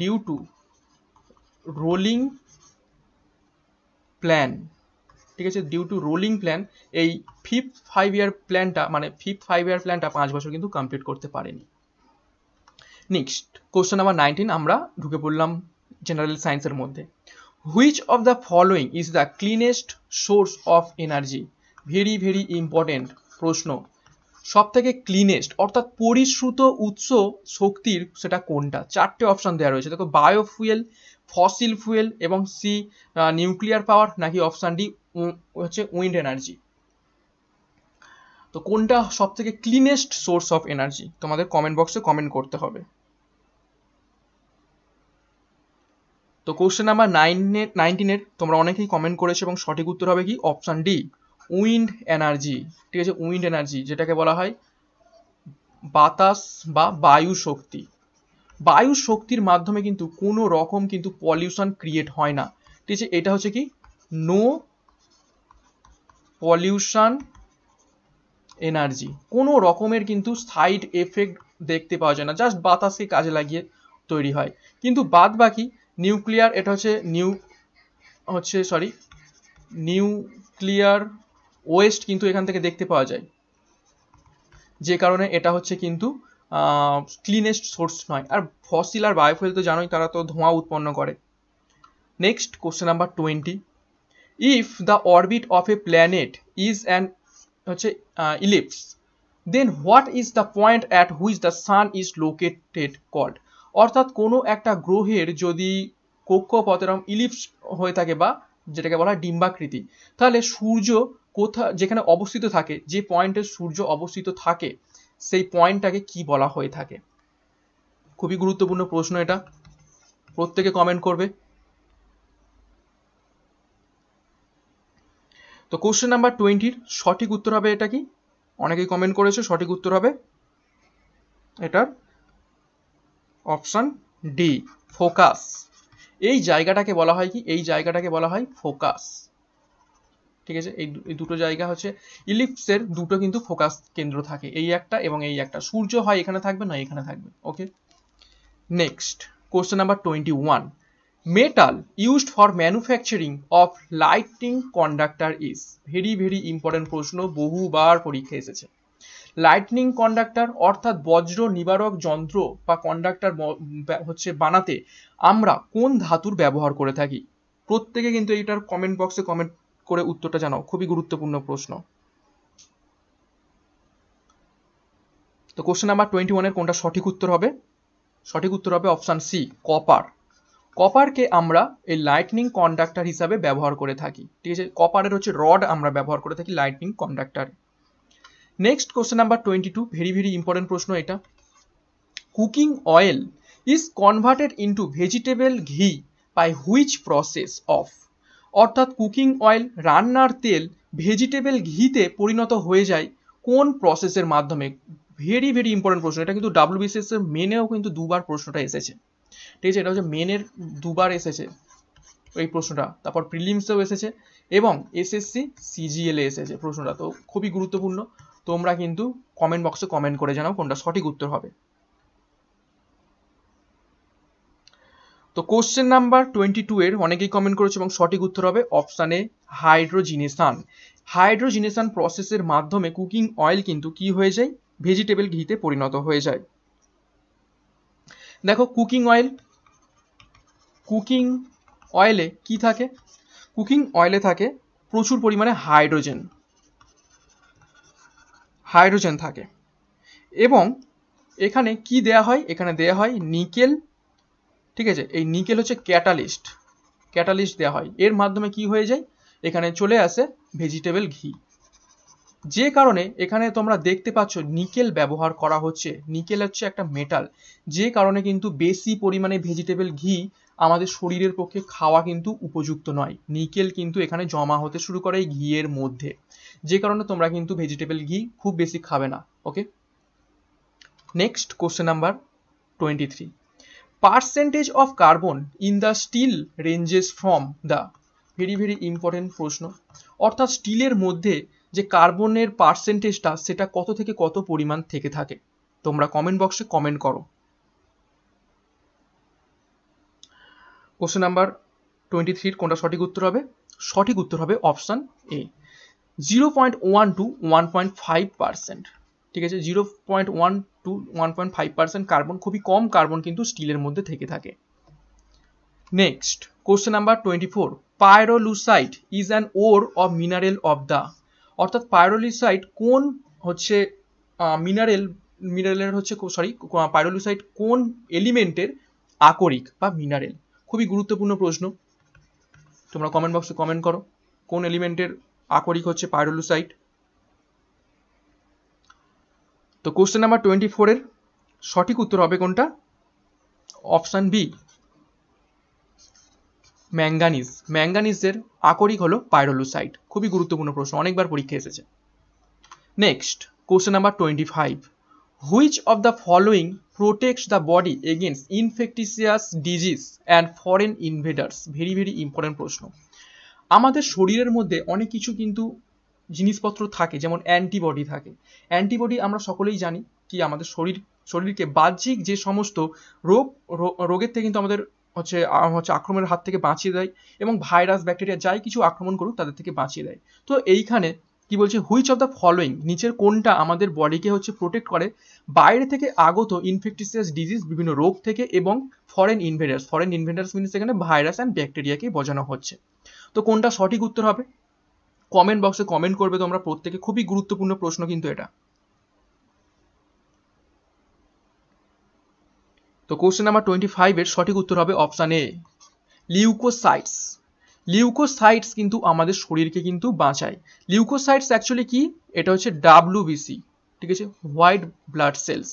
due to rolling plan ঠিক আছে ডিউ টু রোলিং প্ল্যান এই ফিফ ফাইভ ইয়ার প্ল্যানটা মানে ফিফ ফাইভ ইয়ার প্ল্যানটা পাঁচ বছর কিন্তু কমপ্লিট করতে পারেনি নেক্সট কোশ্চেন নাম্বার নাইনটিন আমরা ঢুকে পড়লাম জেনারেল সায়েন্সের মধ্যে which of the following is the cleanest source of energy very very important প্রশ্ন সব থেকে ক্লিনেস্ট অর্থাৎ পরিশ্রুত উৎস শক্তির সেটা কোনটা চারটে অপশান দেওয়া রয়েছে দেখো বায়োফুয়েল ফসিল ফুয়েল এবং সি নিউক্লিয়ার পাওয়ার নাকি অপশান ডি হচ্ছে উইন্ড এনার্জি তো কোনটা সব থেকে ক্লিনেস্ট সোর্স অফ এনার্জি তোমাদের কমেন্ট বক্সে কমেন্ট করতে হবে তো কোশ্চেন নাম্বার নাইনের নাইনটিনের তোমরা অনেকেই কমেন্ট করেছো এবং সঠিক উত্তর হবে কি অপশান ডি উইন্ড এনার্জি ঠিক আছে উইন্ড এনার্জি যেটাকে বলা হয় বাতাস বা বায়ু শক্তি বায়ু শক্তির মাধ্যমে কিন্তু কোনো রকম কিন্তু পলিউশন ক্রিয়েট হয় না ঠিক আছে এটা হচ্ছে কি নো পলিউশন এনার্জি কোনো রকমের কিন্তু সাইড এফেক্ট দেখতে পাওয়া যায় না জাস্ট বাতাসকে কাজে লাগিয়ে তৈরি হয় কিন্তু বাদ বাকি নিউক্লিয়ার এটা হচ্ছে নিউ হচ্ছে সরি নিউক্লিয়ার ওয়েস্ট কিন্তু এখান থেকে দেখতে পাওয়া যায় যে কারণে এটা হচ্ছে কিন্তু ক্লিনেস্ট সোর্স নয় আর ফসিল আর বায়োফুয়েল তো জানোই তারা তো ধোঁয়া উৎপন্ন করে next question number twenty if the orbit of a planet is an হচ্ছে ellipse then what is the point at which the sun is located called অর্থাৎ কোনো একটা গ্রহের যদি কক্ষপথ এরকম ইলিপস হয়ে থাকে বা যেটাকে বলা হয় ডিম্বাকৃতি তাহলে সূর্য কোথা যেখানে অবস্থিত থাকে যে পয়েন্টে সূর্য অবস্থিত থাকে সেই পয়েন্টটাকে কি বলা হয়ে থাকে খুবই গুরুত্বপূর্ণ প্রশ্ন এটা প্রত্যেকে কমেন্ট করবে তো কোশ্চেন নাম্বার টোয়েন্টির সঠিক উত্তর হবে এটা কি অনেকেই কমেন্ট করেছে সঠিক উত্তর হবে এটার অপশান ডি ফোকাস এই জায়গাটাকে বলা হয় কি এই জায়গাটাকে বলা হয় ফোকাস ঠিক আছে এই দুটো জায়গা হচ্ছে ইলিপসের দুটো কিন্তু ফোকাস কেন্দ্র থাকে এই একটা এবং এই একটা সূর্য হয় এখানে থাকবে না এখানে থাকবে okay next question number twenty one metal used for manufacturing of lighting conductor is very very important প্রশ্ন বহুবার পরীক্ষা এসেছে লাইটনিং কন্ডাক্টর অর্থাৎ বজ্র নিবারক যন্ত্র বা কন্ডাক্টর হচ্ছে বানাতে আমরা কোন ধাতুর ব্যবহার করে থাকি প্রত্যেকে কিন্তু এটার কমেন্ট বক্সে কমেন্ট করে উত্তরটা জানাও খুবই গুরুত্বপূর্ণ প্রশ্ন তো কোশ্চেন নাম্বার টোয়েন্টি ওয়ানের কোনটা সঠিক উত্তর হবে সঠিক উত্তর হবে অপশান সি কপার কপারকে আমরা এই লাইটনিং কন্ডাক্টর হিসাবে ব্যবহার করে থাকি ঠিক আছে কপারের হচ্ছে রড আমরা ব্যবহার করে থাকি lightning conductor next question number twenty two very very important প্রশ্ন এটা cooking oil is converted into vegetable ghee by which process of অর্থাৎ কুকিং অয়েল রান্নার তেল ভেজিটেবল ঘিতে পরিণত হয়ে যায় কোন প্রসেসের মাধ্যমে ভেরি ভেরি ইম্পর্টেন্ট প্রশ্ন এটা কিন্তু বিসিএস এর মেনেও কিন্তু দুবার প্রশ্নটা এসেছে ঠিক আছে এটা হচ্ছে মেনের দুবার এসেছে এই প্রশ্নটা তারপর প্রিলিমসেও এসেছে এবং এসএসসি সিজিএলে এসেছে প্রশ্নটা তো খুবই গুরুত্বপূর্ণ তোমরা কিন্তু কমেন্ট বক্সে কমেন্ট করে জানাও কোনটা সঠিক উত্তর হবে তো কোশ্চেন নাম্বার টোয়েন্টি টু এর অনেকেই কমেন্ট করেছে এবং সঠিক উত্তর হবে অপশানে হাইড্রোজিনেশান হাইড্রোজিনেশান প্রসেসের মাধ্যমে কুকিং অয়েল কিন্তু কি হয়ে যায় ভেজিটেবল ঘিতে পরিণত হয়ে যায় দেখো কুকিং অয়েল কুকিং অয়েলে কি থাকে কুকিং অয়েলে থাকে প্রচুর পরিমাণে হাইড্রোজেন হাইড্রোজেন থাকে এবং এখানে কি দেয়া হয় এখানে দেয়া হয় নিকেল ঠিক আছে এই নিকেল হচ্ছে ক্যাটালিস্ট ক্যাটালিস্ট দেওয়া হয় এর মাধ্যমে কি হয়ে যায় এখানে চলে আসে ভেজিটেবল ঘি যে কারণে এখানে তোমরা দেখতে পাচ্ছ নিকেল ব্যবহার করা হচ্ছে নিকেল হচ্ছে একটা মেটাল যে কারণে কিন্তু বেশি পরিমাণে ভেজিটেবল ঘি আমাদের শরীরের পক্ষে খাওয়া কিন্তু উপযুক্ত নয় নিকেল কিন্তু এখানে জমা হতে শুরু করে এই ঘিয়ের মধ্যে যে কারণে তোমরা কিন্তু ভেজিটেবল ঘি খুব বেশি খাবে না okay next question number twenty three percentage of carbon in the steel ranges from the very very important প্রশ্ন অর্থাৎ স্টিলের মধ্যে যে কার্বনের পার্সেন্টেজটা সেটা কত থেকে কত পরিমাণ থেকে থাকে তোমরা কমেন্ট বক্সে কমেন্ট করো কোশ্চেন নাম্বার টোয়েন্টি থ্রির কোনটা সঠিক উত্তর হবে সঠিক উত্তর হবে option A zero point one two one point five percent ঠিক আছে zero point one two one point five percent carbon খুবই কম কার্বন কিন্তু স্টিলের মধ্যে থেকে থাকে next question number twenty four pyrolusite is an ore of mineral of the অর্থাৎ পায়রোলুসাইট কোন হচ্ছে মিনারেল মিনারেলের হচ্ছে সরি পায়রোলুসাইট কোন এলিমেন্টের আকরিক বা মিনারেল খুবই গুরুত্বপূর্ণ প্রশ্ন তোমরা কমেন্ট বক্সে কমেন্ট করো কোন এলিমেন্টের আকরিক হচ্ছে পাইরোলুসাইট তো কোশ্চেন নাম্বার টোয়েন্টি ফোরের সঠিক উত্তর হবে কোনটা অপশান বি ম্যাঙ্গানিজ ম্যাঙ্গানিজের আকরিক হলো পাইরোলুসাইট খুবই গুরুত্বপূর্ণ প্রশ্ন অনেকবার পরীক্ষা এসেছে next question number twenty five which of the following protect the body against infectious disease and foreign invaders very very important প্রশ্ন আমাদের শরীরের মধ্যে অনেক কিছু কিন্তু জিনিসপত্র থাকে যেমন অ্যান্টিবডি থাকে অ্যান্টিবডি আমরা সকলেই জানি কি আমাদের শরীর শরীরকে বাহ্যিক যে সমস্ত রোগ রোগের থেকে কিন্তু আমাদের হচ্ছে হচ্ছে আক্রমণের হাত থেকে বাঁচিয়ে দেয় এবং ভাইরাস ব্যাকটেরিয়া যাই কিছু আক্রমণ করুক তাদের থেকে বাঁচিয়ে দেয় তো এইখানে কি বলছে হুইচ অফ দ্য ফলোয়িং নিচের কোনটা আমাদের বডিকে হচ্ছে প্রোটেক্ট করে বাইরে থেকে আগত ইনফেকটিসিয়াস ডিজিজ বিভিন্ন রোগ থেকে এবং foreign invaders foreign invaders means এখানে ভাইরাস অ্যান্ড ব্যাকটেরিয়াকে বোঝানো হচ্ছে তো কোনটা সঠিক উত্তর হবে কমেন্ট বক্সে কমেন্ট করবে তোমরা প্রত্যেকে খুবই গুরুত্বপূর্ণ প্রশ্ন কিন্তু এটা তো কোশ্চেন নাম্বার টোয়েন্টি ফাইভের সঠিক উত্তর হবে অপশান এ লিউকোসাইটস লিউকোসাইটস কিন্তু আমাদের শরীরকে কিন্তু বাঁচায় লিউকোসাইটস অ্যাকচুয়ালি কি এটা হচ্ছে ডাব্লুবিসি ঠিক আছে হোয়াইট ব্লাড সেলস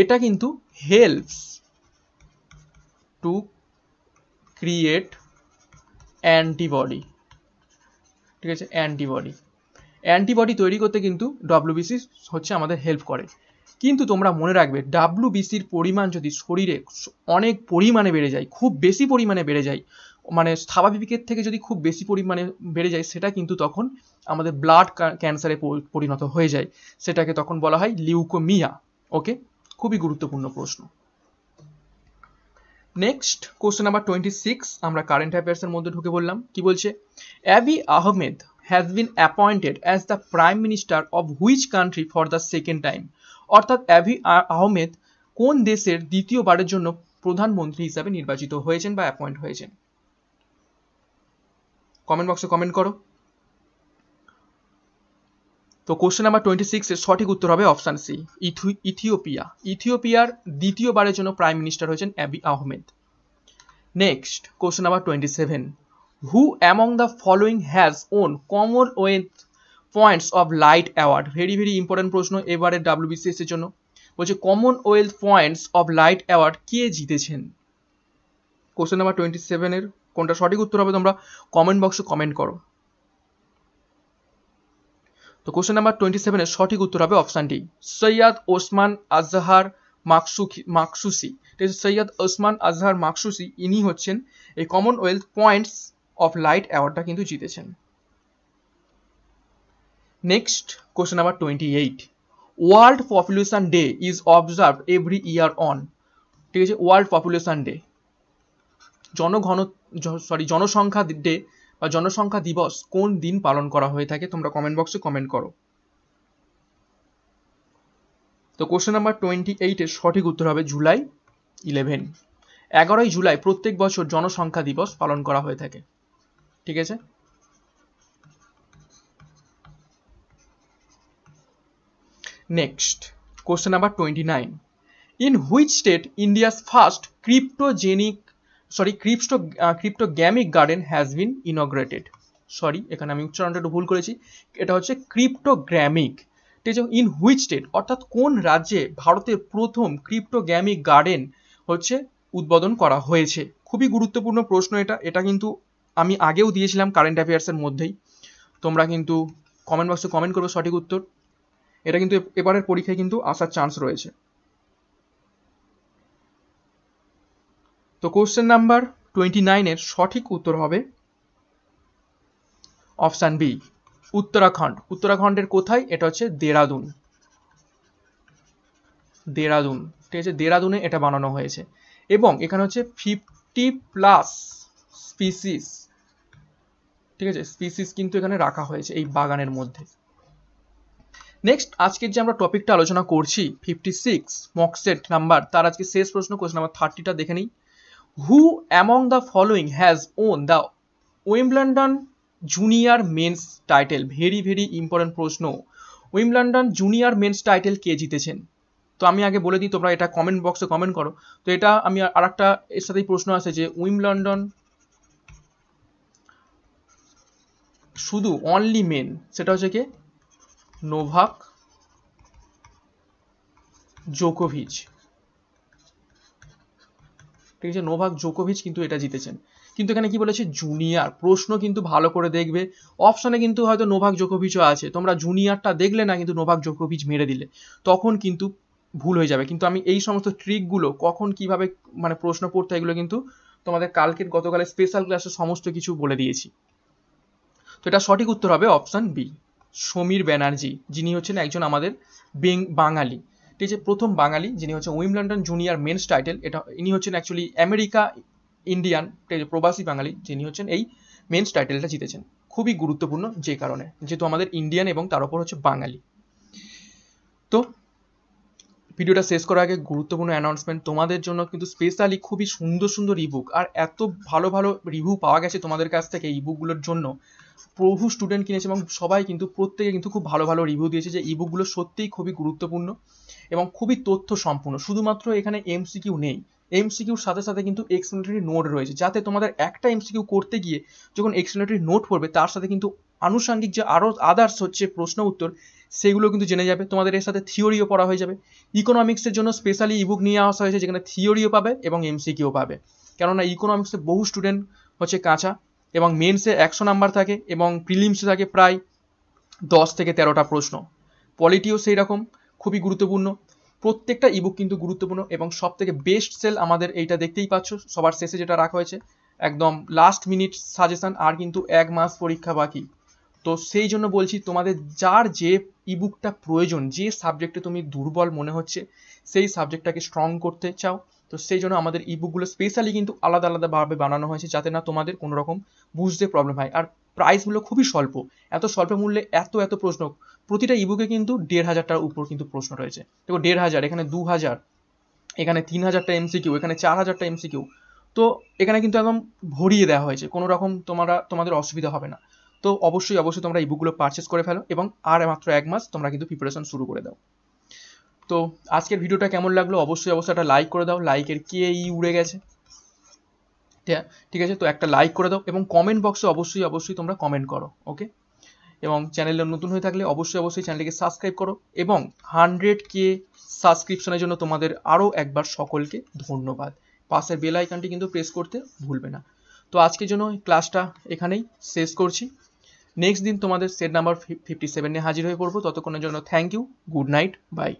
এটা কিন্তু হেল্পস টু ক্রিয়েট অ্যান্টিবডি ঠিক আছে অ্যান্টিবডি অ্যান্টিবডি তৈরি করতে কিন্তু ডব্লিউবিসি হচ্ছে আমাদের হেল্প করে কিন্তু তোমরা মনে রাখবে ডাব্লুবিসির পরিমাণ যদি শরীরে অনেক পরিমাণে বেড়ে যায় খুব বেশি পরিমাণে বেড়ে যায় মানে স্বাভাবিকের থেকে যদি খুব বেশি পরিমাণে বেড়ে যায় সেটা কিন্তু তখন আমাদের ব্লাড ক্যান্সারে পরিণত হয়ে যায় সেটাকে তখন বলা হয় লিউকোমিয়া ওকে খুবই গুরুত্বপূর্ণ প্রশ্ন next question number twenty six আমরা কারেন্ট অ্যাফেয়ার্সের মধ্যে ঢুকে বললাম কি বলছে Abiy Ahmed has been appointed as the prime minister of which country for the second time অর্থাৎ অ্যাভি আহমেদ কোন দেশের দ্বিতীয়বারের জন্য প্রধানমন্ত্রী হিসাবে নির্বাচিত হয়েছেন বা অ্যাপয়েন্ট হয়েছেন কমেন্ট বক্সে কমেন্ট করো তো কোশ্চেন নাম্বার টোয়েন্টি সিক্সের সঠিক উত্তর হবে অপশান সি ইথিওপিয়া ইথিওপিয়ার দ্বিতীয়বারের জন্য প্রাইম মিনিস্টার হয়েছেন Abiy Ahmed next question number twenty seven who among the following has won Commonwealth Points of Light award very very important প্রশ্ন এবারে ডাব্লিউবিসিএস এর জন্য বলছে Commonwealth Points of Light award কে জিতেছেন কোশ্চেন নাম্বার টোয়েন্টি সেভেনের কোনটা সঠিক উত্তর হবে তোমরা কমেন্ট বক্সে কমেন্ট করো তো কোশ্চেন নাম্বার টোয়েন্টি সেভেনের সঠিক উত্তর হবে অপশান ডি সৈয়াদ ওসমান আজহার মাকসুখি মাকসুসি ঠিক আছে সৈয়দ ওসমান আজহার মাকসুসি ইনি হচ্ছেন এই কমনওয়েলথ পয়েন্টস অফ লাইট অ্যাওয়ার্ডটা কিন্তু জিতেছেন next question number twenty eight world population day is observe every year on ঠিক আছে ওয়ার্ল্ড পপুলেশন ডে জনঘন সরি জনসংখ্যা ডে জনসংখ্যা দিবস কোন দিন পালন করা হয়ে থাকে তোমরা কমেন্ট বক্সে কমেন্ট করো তো কোশ্চেন নাম্বার টোয়েন্টি এইটের সঠিক উত্তর হবে জুলাই ইলেভেন এগারোই জুলাই প্রত্যেক বছর জনসংখ্যা দিবস পালন করা হয়ে থাকে ঠিক আছে next question number twenty nine in which state India's first cryptogenic sorry crypto cryptogamic garden has been inaugurated sorry এখানে আমি উচ্চারণটা একটু ভুল করেছি এটা হচ্ছে ক্রিপ্টোগ্রামিক ঠিক ইন হুইচ স্টেট অর্থাৎ কোন রাজ্যে ভারতের প্রথম ক্রিপ্টোগ্যামিক গার্ডেন হচ্ছে উদ্বোধন করা হয়েছে খুবই গুরুত্বপূর্ণ প্রশ্ন এটা এটা কিন্তু আমি আগেও দিয়েছিলাম কারেন্ট অ্যাফেয়ার্সের মধ্যেই তোমরা কিন্তু কমেন্ট বক্সে কমেন্ট করবে সঠিক উত্তর এটা কিন্তু এবারের পরীক্ষায় কিন্তু আসার চান্স রয়েছে তো কোশ্চেন নাম্বার টোয়েন্টি নাইনের সঠিক উত্তর হবে অপশান বি উত্তরাখণ্ড উত্তরাখণ্ডের কোথায় এটা হচ্ছে দেরাদুন দেরাদুন ঠিক আছে দেরাদুনে এটা বানানো হয়েছে এবং এখানে হচ্ছে ফিফটি প্লাস স্পিসিস ঠিক আছে স্পিসিস কিন্তু এখানে রাখা হয়েছে এই বাগানের মধ্যে নেক্সট আজকের যে আমরা টপিকটা আলোচনা করছি ফিফটি সিক্স মক্সেট নাম্বার তার আজকে শেষ প্রশ্ন কোশ্চেন নাম্বার থার্টিটা দেখে নিই who among the following has won the Wimbledon junior men's title very very important প্রশ্ন উইমলন্ডন জুনিয়র মেন্স টাইটেল কে জিতেছেন তো আমি আগে বলে দিই তোমরা এটা কমেন্ট বক্সে কমেন্ট করো তো এটা আমি আর একটা এর সাথেই প্রশ্ন আছে যে উইমলন্ডন শুধু অনলি মেন সেটা হচ্ছে কি নোভাক জোকোভিচ ঠিক আছে নোভাক জোকোভিচ কিন্তু এটা জিতেছেন কিন্তু এখানে কি বলেছে জুনিয়র প্রশ্ন কিন্তু ভালো করে দেখবে অপশনে কিন্তু হয়তো নোভাক জোকোভিচও আছে তোমরা জুনিয়রটা দেখলে না কিন্তু নোভাক জোকোভিচ মেরে দিলে তখন কিন্তু ভুল হয়ে যাবে কিন্তু আমি এই সমস্ত ট্রিকগুলো কখন কিভাবে মানে প্রশ্ন পড়তে এগুলো কিন্তু তোমাদের কালকের গতকালের স্পেশাল ক্লাসে সমস্ত কিছু বলে দিয়েছি তো এটা সঠিক উত্তর হবে অপশান বি সমীর ব্যানার্জি যিনি হচ্ছেন একজন আমাদের বেং বাঙালি এটি যে প্রথম বাঙালি যিনি হচ্ছে উইমলন্ডন জুনিয়র মেন্স টাইটেল এটা ইনি হচ্ছেন অ্যাকচুয়ালি আমেরিকা ইন্ডিয়ান প্রবাসী বাঙালি যিনি হচ্ছেন এই মেন্স টাইটেলটা জিতেছেন খুবই গুরুত্বপূর্ণ যে কারণে যেহেতু আমাদের ইন্ডিয়ান এবং তার উপর হচ্ছে বাঙালি তো ভিডিওটা শেষ করার আগে গুরুত্বপূর্ণ অ্যানাউন্সমেন্ট তোমাদের জন্য কিন্তু স্পেশালি খুবই সুন্দর সুন্দর ইবুক আর এত ভালো ভালো রিভিউ পাওয়া গেছে তোমাদের কাছ থেকে ইবুকগুলোর জন্য প্রভু স্টুডেন্ট কিনেছে এবং সবাই কিন্তু প্রত্যেকে কিন্তু খুব ভালো ভালো রিভিউ দিয়েছে যে ইবুকগুলো সত্যিই খুবই গুরুত্বপূর্ণ এবং খুবই তথ্য সম্পূর্ণ শুধুমাত্র এখানে এমসিকিউ নেই এমসিকিউর সাথে সাথে কিন্তু এক্সপ্লেনেটরি নোট রয়েছে যাতে তোমাদের একটা এমসিকিউ করতে গিয়ে যখন এক্সপ্লেনেটরি নোট পড়বে তার সাথে কিন্তু আনুষঙ্গিক যে আরও আদার্স হচ্ছে প্রশ্ন উত্তর সেগুলো কিন্তু জেনে যাবে তোমাদের এর সাথে থিওরিও পড়া হয়ে যাবে ইকোনমিক্সের জন্য স্পেশালি ইবুক নিয়ে আসা হয়েছে যেখানে থিওরিও পাবে এবং এমসিকিউ পাবে কেননা ইকোনমিক্সে বহু স্টুডেন্ট হচ্ছে কাঁচা এবং মেন্সে একশো নাম্বার থাকে এবং প্রিলিমসে থাকে প্রায় দশ থেকে তেরোটা প্রশ্ন পলিটিও সেই রকম খুবই গুরুত্বপূর্ণ প্রত্যেকটা ইবুক কিন্তু গুরুত্বপূর্ণ এবং সব থেকে বেস্ট সেল আমাদের এইটা দেখতেই পাচ্ছ সবার শেষে যেটা রাখা হয়েছে একদম লাস্ট মিনিট সাজেশান আর কিন্তু এক মাস পরীক্ষা বাকি তো সেই জন্য বলছি তোমাদের যার যে ইবুকটা প্রয়োজন যে সাবজেক্টে তুমি দুর্বল মনে হচ্ছে সেই সাবজেক্টটাকে স্ট্রং করতে চাও তো সেই জন্য আমাদের ইবুকগুলো স্পেশালি কিন্তু আলাদা আলাদাভাবে বানানো হয়েছে যাতে না তোমাদের কোনো রকম বুঝতে প্রবলেম হয় আর প্রাইসগুলো খুবই স্বল্প এত স্বল্প মূল্যে এত এত প্রশ্ন প্রতিটা ইবুকে কিন্তু দেড় হাজারটার উপর কিন্তু প্রশ্ন রয়েছে দেখো দেড় হাজার এখানে দু হাজার এখানে তিন হাজারটা এমসিকিউ এখানে চার হাজারটা এমসিকিউ তো এখানে কিন্তু একদম ভরিয়ে দেওয়া হয়েছে কোনো রকম তোমরা তোমাদের অসুবিধা হবে না তো অবশ্যই অবশ্যই তোমরা এই বুকগুলো পারচেস করে ফেলো এবং আর মাত্র এক মাস তোমরা কিন্তু প্রিপারেশন শুরু করে দাও তো আজকের ভিডিওটা কেমন লাগলো অবশ্যই অবশ্যই একটা লাইক করে দাও লাইকের কে ই উড়ে গেছে ঠিক আছে তো একটা লাইক করে দাও এবং কমেন্ট বক্সে অবশ্যই অবশ্যই তোমরা কমেন্ট করো ওকে এবং চ্যানেলে নতুন হয়ে থাকলে অবশ্যই অবশ্যই চ্যানেলটিকে সাবস্ক্রাইব করো এবং হান্ড্রেড কে সাবস্ক্রিপশনের জন্য তোমাদের আরও একবার সকলকে ধন্যবাদ পাশের বেল আইকনটি কিন্তু প্রেস করতে ভুলবে না তো আজকের জন্য ক্লাসটা এখানেই শেষ করছি নেক্সট দিন তোমাদের সেট নাম্বার ফিফটি সেভেনে হাজির হয়ে পড়বো ততক্ষণের জন্য thank you good night by